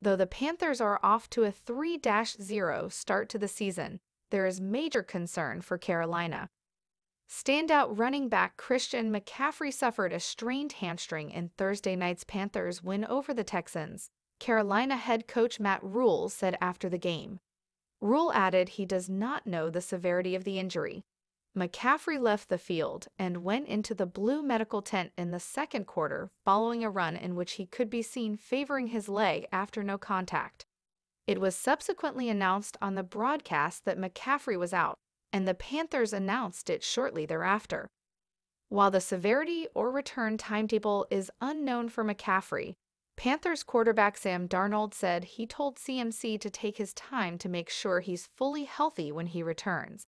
Though the Panthers are off to a 3 0 start to the season, there is major concern for Carolina. Standout running back Christian McCaffrey suffered a strained hamstring in Thursday night's Panthers win over the Texans, Carolina head coach Matt Rule said after the game. Rule added he does not know the severity of the injury, McCaffrey left the field and went into the blue medical tent in the second quarter following a run in which he could be seen favoring his leg after no contact. It was subsequently announced on the broadcast that McCaffrey was out, and the Panthers announced it shortly thereafter. While the severity or return timetable is unknown for McCaffrey, Panthers quarterback Sam Darnold said he told CMC to take his time to make sure he's fully healthy when he returns.